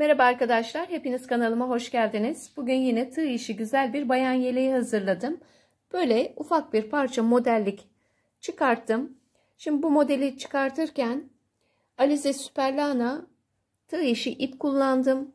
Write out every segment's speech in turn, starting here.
Merhaba arkadaşlar, hepiniz kanalıma hoş geldiniz. Bugün yine tığ işi güzel bir bayan yeleği hazırladım. Böyle ufak bir parça modellik çıkarttım. Şimdi bu modeli çıkartırken Alize Süperlana tığ işi ip kullandım.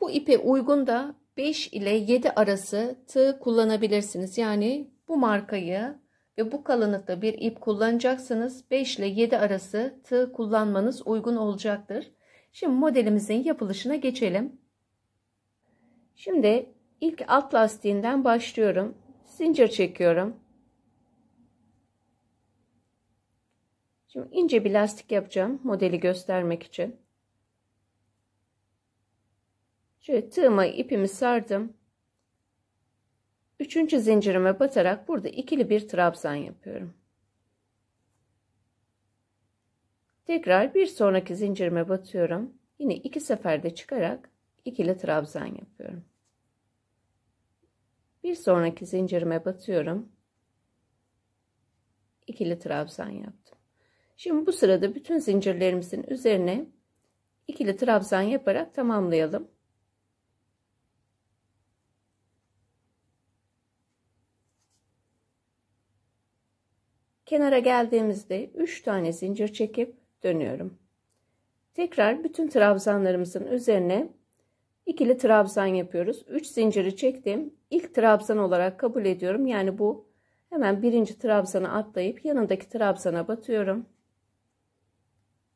Bu ipe uygun da 5 ile 7 arası tığ kullanabilirsiniz. Yani bu markayı ve bu kalınlıkta bir ip kullanacaksınız. 5 ile 7 arası tığ kullanmanız uygun olacaktır. Şimdi modelimizin yapılışına geçelim. Şimdi ilk alt lastiğinden başlıyorum. Zincir çekiyorum. Şimdi ince bir lastik yapacağım modeli göstermek için. Şöyle tığıma ipimi sardım. Üçüncü zincirime batarak burada ikili bir trabzan yapıyorum. Tekrar bir sonraki zincirime batıyorum. Yine iki seferde çıkarak ikili trabzan yapıyorum. Bir sonraki zincirime batıyorum. İkili trabzan yaptım. Şimdi bu sırada bütün zincirlerimizin üzerine ikili trabzan yaparak tamamlayalım. Kenara geldiğimizde 3 tane zincir çekip dönüyorum. Tekrar bütün trabzanlarımızın üzerine ikili trabzan yapıyoruz. 3 zinciri çektim. İlk trabzan olarak kabul ediyorum. Yani bu hemen birinci trabzanı atlayıp yanındaki trabzana batıyorum.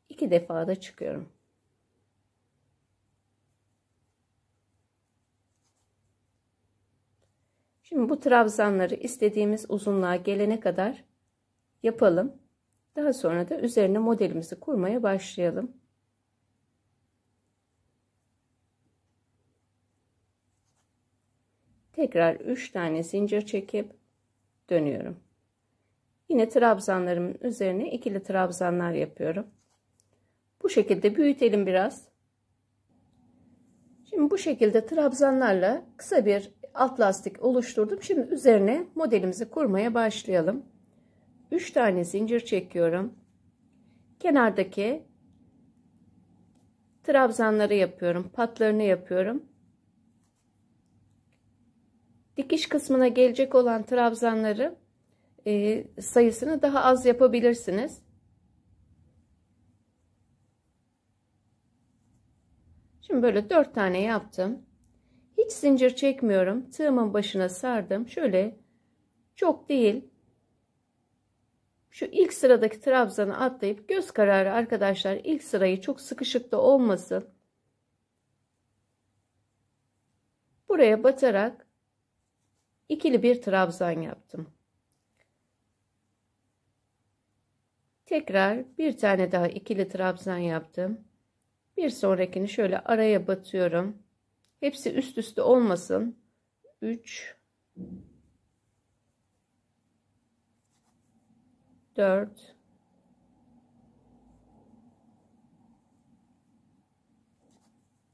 2 defa da çıkıyorum. Şimdi bu trabzanları istediğimiz uzunluğa gelene kadar yapalım. Daha sonra da üzerine modelimizi kurmaya başlayalım. Tekrar 3 tane zincir çekip dönüyorum. Yine trabzanlarımın üzerine ikili trabzanlar yapıyorum. Bu şekilde büyütelim biraz. Şimdi bu şekilde trabzanlarla kısa bir alt lastik oluşturdum. Şimdi üzerine modelimizi kurmaya başlayalım. 3 tane zincir çekiyorum. Kenardaki trabzanları yapıyorum. Patlarını yapıyorum. Dikiş kısmına gelecek olan trabzanları e, sayısını daha az yapabilirsiniz. Şimdi böyle 4 tane yaptım. Hiç zincir çekmiyorum. Tığımın başına sardım. Şöyle çok değil şu ilk sıradaki trabzanı atlayıp göz kararı arkadaşlar ilk sırayı çok sıkışık da olmasın. Buraya batarak ikili bir trabzan yaptım. Tekrar bir tane daha ikili trabzan yaptım. Bir sonrakini şöyle araya batıyorum. Hepsi üst üste olmasın. 3 4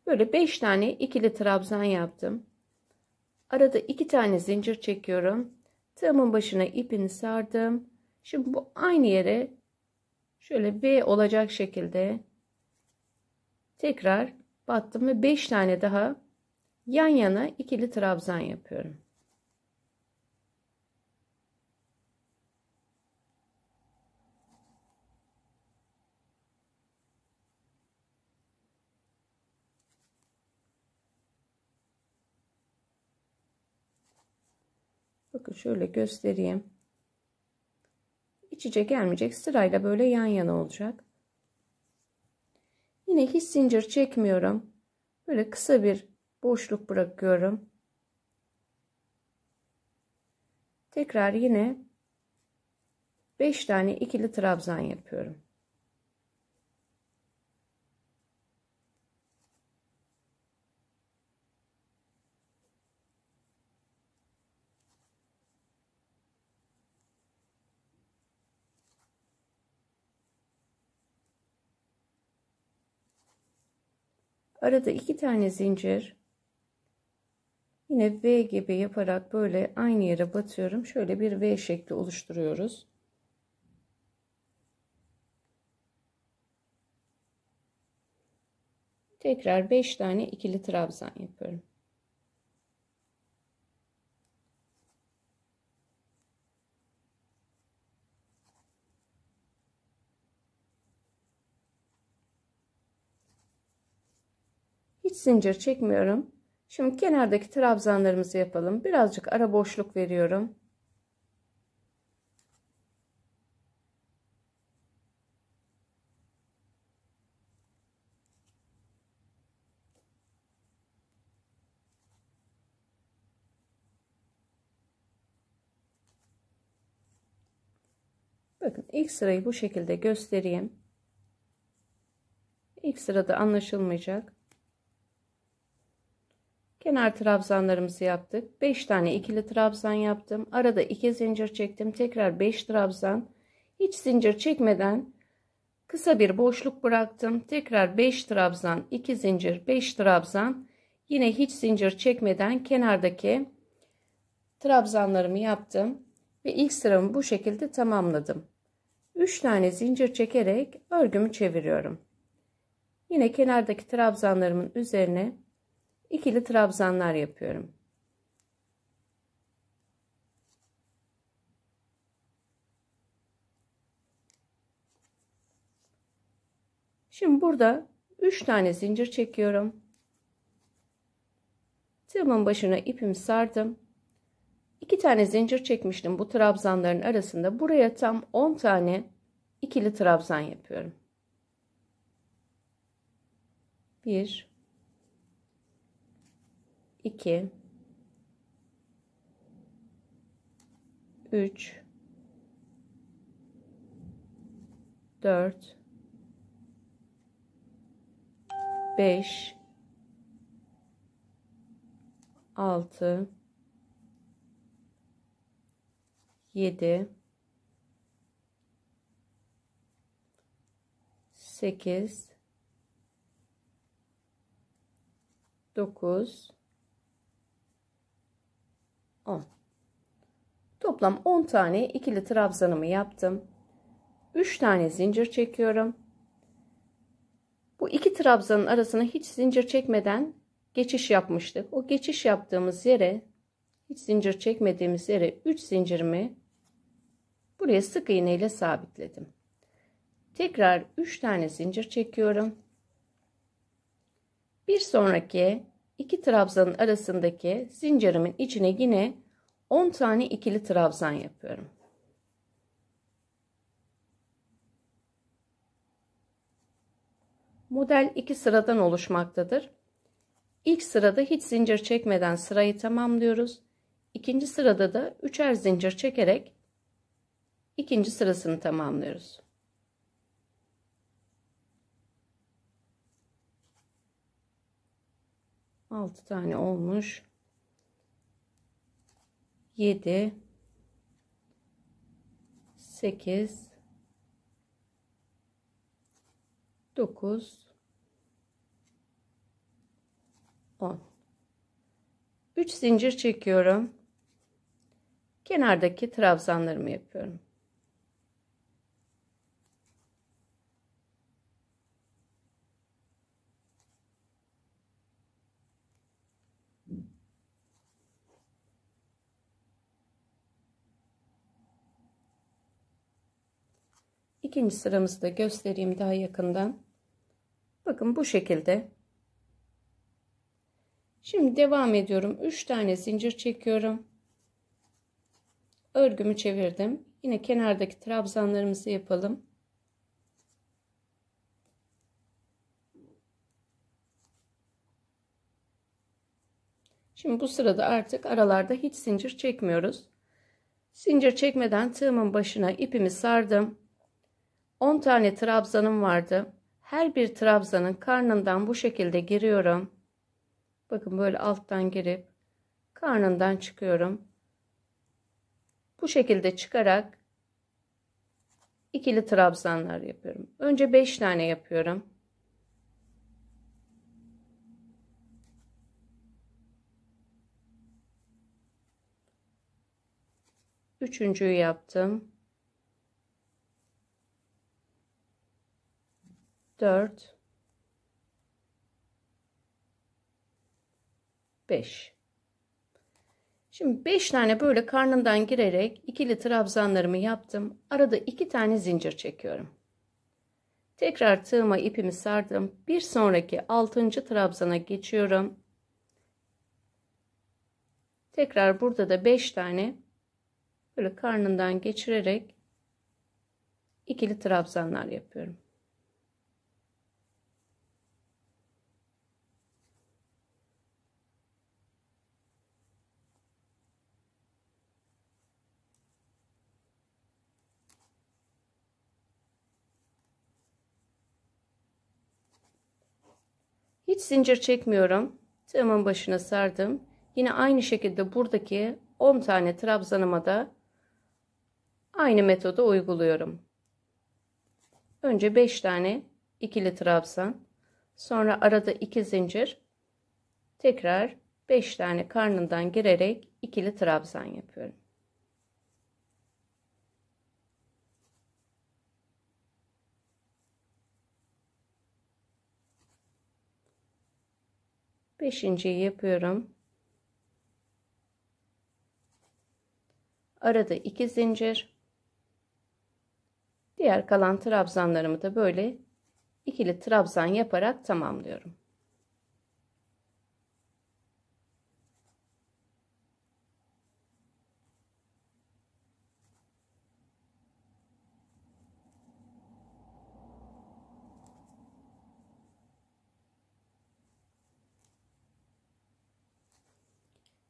Böyle 5 tane ikili trabzan yaptım. Arada 2 tane zincir çekiyorum. Tığımın başına ipini sardım. Şimdi bu aynı yere şöyle V olacak şekilde tekrar battım ve 5 tane daha yan yana ikili trabzan yapıyorum. Bakın şöyle göstereyim. İç içe gelmeyecek. Sırayla böyle yan yana olacak. Yine hiç zincir çekmiyorum. Böyle kısa bir boşluk bırakıyorum. Tekrar yine 5 tane ikili trabzan yapıyorum. Arada iki tane zincir. Yine V gibi yaparak böyle aynı yere batıyorum. Şöyle bir V şekli oluşturuyoruz. Tekrar 5 tane ikili trabzan yapıyorum. hiç zincir çekmiyorum. Şimdi kenardaki trabzanlarımızı yapalım. Birazcık ara boşluk veriyorum. Bakın ilk sırayı bu şekilde göstereyim. İlk sırada anlaşılmayacak. Kenar trabzanlarımızı yaptık. 5 tane ikili trabzan yaptım. Arada 2 zincir çektim. Tekrar 5 trabzan. Hiç zincir çekmeden kısa bir boşluk bıraktım. Tekrar 5 trabzan, 2 zincir, 5 trabzan. Yine hiç zincir çekmeden kenardaki trabzanlarımı yaptım ve ilk sıramı bu şekilde tamamladım. 3 tane zincir çekerek örgümü çeviriyorum. Yine kenardaki trabzanlarımın üzerine ikili trabzanlar yapıyorum. Şimdi burada 3 tane zincir çekiyorum. Tığımın başına ipimi sardım. 2 tane zincir çekmiştim bu trabzanların arasında. Buraya tam 10 tane ikili trabzan yapıyorum. 1 2 3 4 5 6 7 8 9 10. Toplam 10 tane ikili trabzanımı yaptım. 3 tane zincir çekiyorum. Bu iki trabzanın arasına hiç zincir çekmeden geçiş yapmıştık. O geçiş yaptığımız yere hiç zincir çekmediğimiz yere 3 zincirimi buraya sık iğne ile sabitledim. Tekrar 3 tane zincir çekiyorum. Bir sonraki iki trabzanın arasındaki zincirimin içine yine 10 tane ikili trabzan yapıyorum. Model iki sıradan oluşmaktadır. İlk sırada hiç zincir çekmeden sırayı tamamlıyoruz. İkinci sırada da üçer zincir çekerek ikinci sırasını tamamlıyoruz. 6 tane olmuş. 7 8 9 10 3 zincir çekiyorum. Kenardaki trabzanlarımı yapıyorum. İkinci sıramızı da göstereyim daha yakından. Bakın bu şekilde. Şimdi devam ediyorum. 3 tane zincir çekiyorum. Örgümü çevirdim. Yine kenardaki trabzanlarımızı yapalım. Şimdi bu sırada artık aralarda hiç zincir çekmiyoruz. Zincir çekmeden tığımın başına ipimi sardım. 10 tane trabzanım vardı. Her bir trabzanın karnından bu şekilde giriyorum. Bakın böyle alttan girip karnından çıkıyorum. Bu şekilde çıkarak ikili trabzanlar yapıyorum. Önce 5 tane yapıyorum. Üçüncüyü yaptım. 4 5 Şimdi 5 tane böyle karnından girerek ikili trabzanlarımı yaptım. Arada 2 tane zincir çekiyorum. Tekrar tığıma ipimi sardım. Bir sonraki 6. trabzana geçiyorum. Tekrar burada da 5 tane böyle karnından geçirerek ikili trabzanlar yapıyorum. Hiç zincir çekmiyorum. Tığımın başına sardım. Yine aynı şekilde buradaki 10 tane trabzanıma da aynı metodu uyguluyorum. Önce 5 tane ikili trabzan, sonra arada 2 zincir, tekrar 5 tane karnından girerek ikili trabzan yapıyorum. Beşinciyi yapıyorum. Arada iki zincir. Diğer kalan trabzanlarımı da böyle ikili trabzan yaparak tamamlıyorum.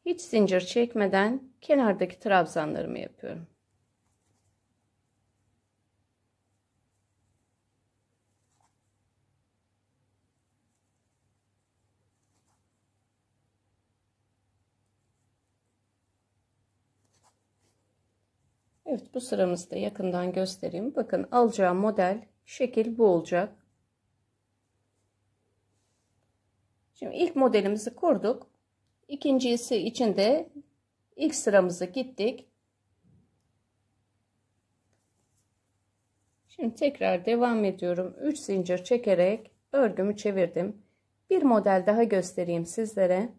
Hiç zincir çekmeden kenardaki trabzanlarımı yapıyorum. Evet bu sıramızı da yakından göstereyim. Bakın alacağım model şekil bu olacak. Şimdi ilk modelimizi kurduk. İkincisi için de ilk sıramızı gittik. Şimdi tekrar devam ediyorum. 3 zincir çekerek örgümü çevirdim. Bir model daha göstereyim sizlere.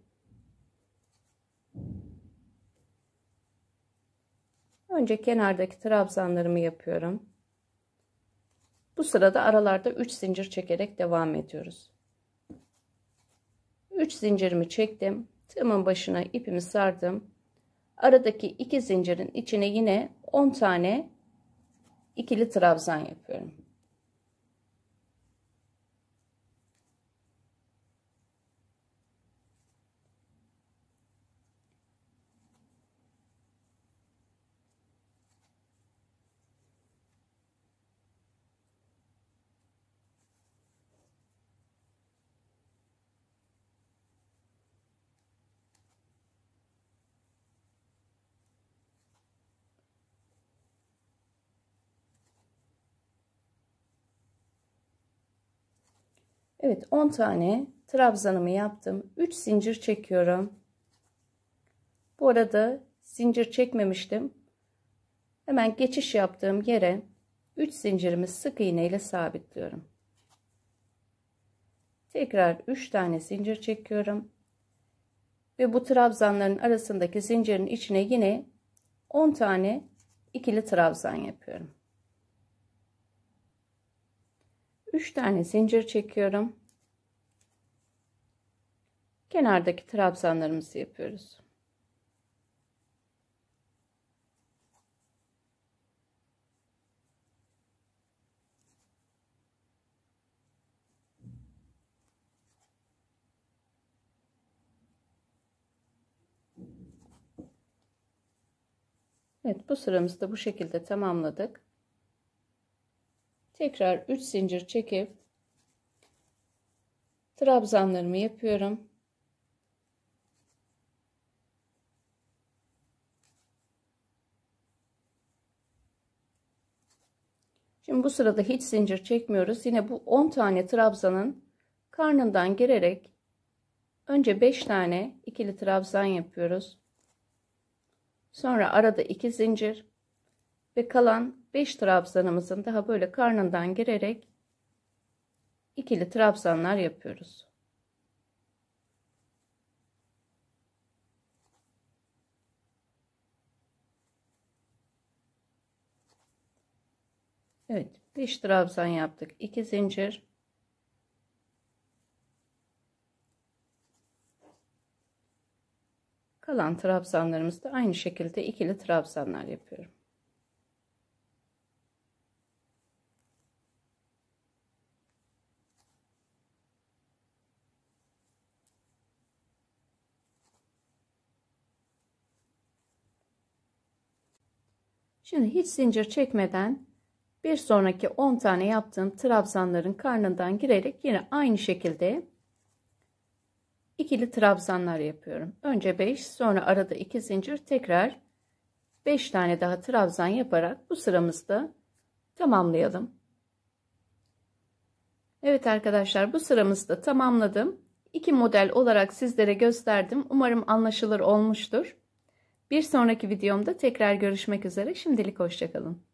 Önce kenardaki trabzanlarımı yapıyorum. Bu sırada aralarda 3 zincir çekerek devam ediyoruz. 3 zincirimi çektim. Tığımın başına ipimi sardım. Aradaki iki zincirin içine yine 10 tane ikili trabzan yapıyorum. Evet 10 tane trabzanımı yaptım. 3 zincir çekiyorum. Bu arada zincir çekmemiştim. Hemen geçiş yaptığım yere 3 zincirimi sık iğne ile sabitliyorum. Tekrar 3 tane zincir çekiyorum. Ve bu trabzanların arasındaki zincirin içine yine 10 tane ikili trabzan yapıyorum. 3 tane zincir çekiyorum. Kenardaki trabzanlarımızı yapıyoruz. Evet bu sıramızı da bu şekilde tamamladık. Tekrar 3 zincir çekip trabzanlarımı yapıyorum. Şimdi bu sırada hiç zincir çekmiyoruz. Yine bu 10 tane trabzanın karnından girerek önce 5 tane ikili trabzan yapıyoruz. Sonra arada 2 zincir ve kalan 5 trabzanımızın daha böyle karnından girerek ikili trabzanlar yapıyoruz. Evet 5 trabzan yaptık 2 zincir kalan trabzanlarımızda aynı şekilde ikili trabzanlar yapıyorum Şimdi hiç zincir çekmeden bir sonraki 10 tane yaptığım trabzanların karnından girerek yine aynı şekilde ikili trabzanlar yapıyorum. Önce 5 sonra arada 2 zincir tekrar 5 tane daha trabzan yaparak bu sıramızda tamamlayalım. Evet arkadaşlar bu sıramızda tamamladım. İki model olarak sizlere gösterdim. Umarım anlaşılır olmuştur. Bir sonraki videomda tekrar görüşmek üzere. Şimdilik hoşçakalın.